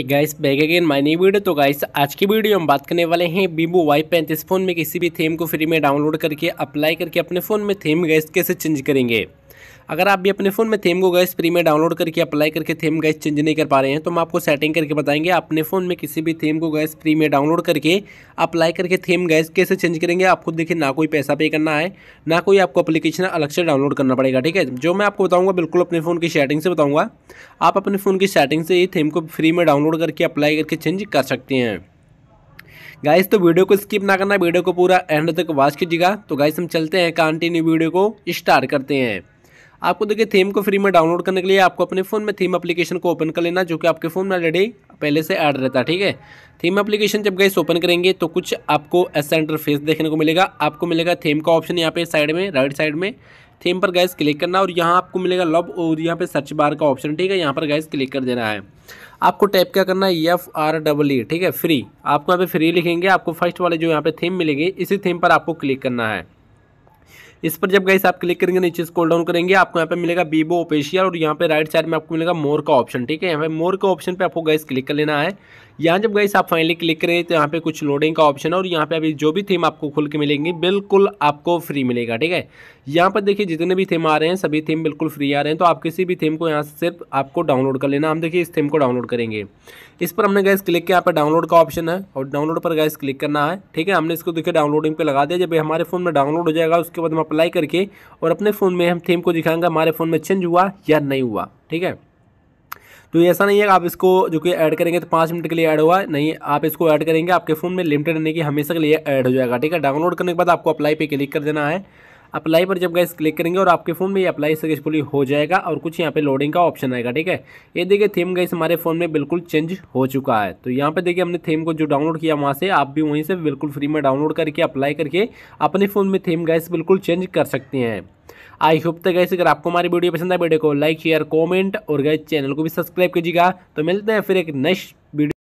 okay guys back again my new video तो guys आज की वीडियो हम बात करने वाले हैं वीवो वाई पैंतीस फ़ोन में किसी भी थीम को फ्री में डाउनलोड करके अप्लाई करके अपने फ़ोन में थीम गाइस कैसे चेंज करेंगे अगर आप भी अपने फ़ोन में थेम को गैस फ्री में डाउनलोड करके अप्लाई करके थेम गैस चेंज नहीं कर पा रहे हैं तो हम आपको सेटिंग करके बताएंगे अपने फ़ोन में किसी भी थेम को गैस फ्री में डाउनलोड करके अप्लाई करके थेम गैस कैसे चेंज करेंगे आप खुद देखिए ना कोई पैसा पे करना है ना कोई आपको अपलीकेशन अलग से डाउनलोड करना पड़ेगा ठीक है जो मैं आपको बताऊँगा बिल्कुल अपने फ़ोन की सेटिंग से बताऊँगा आप अपने फ़ोन की सेटिंग से ही थेम को फ्री में डाउनलोड करके अप्लाई करके चेंज कर सकते हैं गाइस तो वीडियो को स्किप ना करना वीडियो को पूरा एंड तक वॉच कीजिएगा तो गाइस हम चलते हैं कंटिन्यू वीडियो को स्टार्ट करते हैं आपको देखिए थीम को फ्री में डाउनलोड करने के लिए आपको अपने फ़ोन में थीम अप्लीकेशन को ओपन कर लेना जो कि आपके फ़ोन में ऑलरेडी पहले से ऐड रहता है ठीक है थीम एप्लीकेशन जब गैस ओपन करेंगे तो कुछ आपको ऐसा इंटरफेस देखने को मिलेगा आपको मिलेगा थीम का ऑप्शन यहाँ पे साइड में राइट साइड में थीम पर गैस क्लिक करना और यहाँ आपको मिलेगा लव और यहाँ पे सर्च बार का ऑप्शन ठीक है यहाँ पर गैस क्लिक कर देना है आपको टाइप क्या करना है एफ आर डबल ई ठीक है फ्री आपको यहाँ पे फ्री लिखेंगे आपको फर्स्ट वाले जो यहाँ पे थीम मिलेगी इसी थीम पर आपको क्लिक करना है इस पर जब गाइस आप क्लिक करेंगे नीचे स्क्रॉल डाउन करेंगे आपको यहाँ पे मिलेगा बीबो ओपेशियल और यहाँ पे राइट साइड में आपको मिलेगा मोर का ऑप्शन ठीक है यहाँ पे मोर का ऑप्शन पे आपको गाइस क्लिक कर लेना है यहाँ जब गई आप फाइनली क्लिक करें तो यहाँ पे कुछ लोडिंग का ऑप्शन है और यहाँ पे अभी जो भी थीम आपको खुल के मिलेंगी बिल्कुल आपको फ्री मिलेगा ठीक है यहाँ पर देखिए जितने भी थीम आ रहे हैं सभी थीम बिल्कुल फ्री आ रहे हैं तो आप किसी भी थीम को यहाँ से सिर्फ आपको डाउनलोड कर लेना हम देखिए इस थीम को डाउनलोड करेंगे इस पर हमने गैस क्लिक किया यहाँ पर डाउनलोड का ऑप्शन है और डाउनलोड पर गैस क्लिक करना है ठीक है हमने इसको देखिए डाउनलोडिंग पर लगा दिया जब हमारे फ़ोन में डाउनलोड हो जाएगा उसके बाद हम अप्लाई करके और अपने फ़ोन में हम थीम को दिखाएंगे हमारे फ़ोन में चेंज हुआ या नहीं हुआ ठीक है तो ऐसा नहीं है आप इसको जो कि ऐड करेंगे तो पाँच मिनट के लिए ऐड हुआ नहीं आप इसको ऐड करेंगे आपके फ़ोन में लिमिटेड रहने की हमेशा के लिए ऐड हो जाएगा ठीक है डाउनलोड करने के बाद आपको अप्लाई पे क्लिक कर देना है अप्लाई पर जब गैस क्लिक करेंगे और आपके फ़ोन में ये अप्लाई सक्सेसफुली हो जाएगा और कुछ यहाँ पे लोडिंग का ऑप्शन आएगा ठीक है ये देखिए थीम गैस हमारे फ़ोन में बिल्कुल चेंज हो चुका है तो यहाँ पे देखिए हमने थीम को जो डाउनलोड किया वहाँ से आप भी वहीं से बिल्कुल फ्री में डाउनलोड करके अप्लाई करके अपने फ़ोन में थीम गैस बिल्कुल चेंज कर सकते हैं आई होप तो गैस अगर आपको हमारी वीडियो पसंद है वीडियो को लाइक शेयर कॉमेंट और गैस चैनल को भी सब्सक्राइब कीजिएगा तो मिलते हैं फिर एक नेक्स्ट वीडियो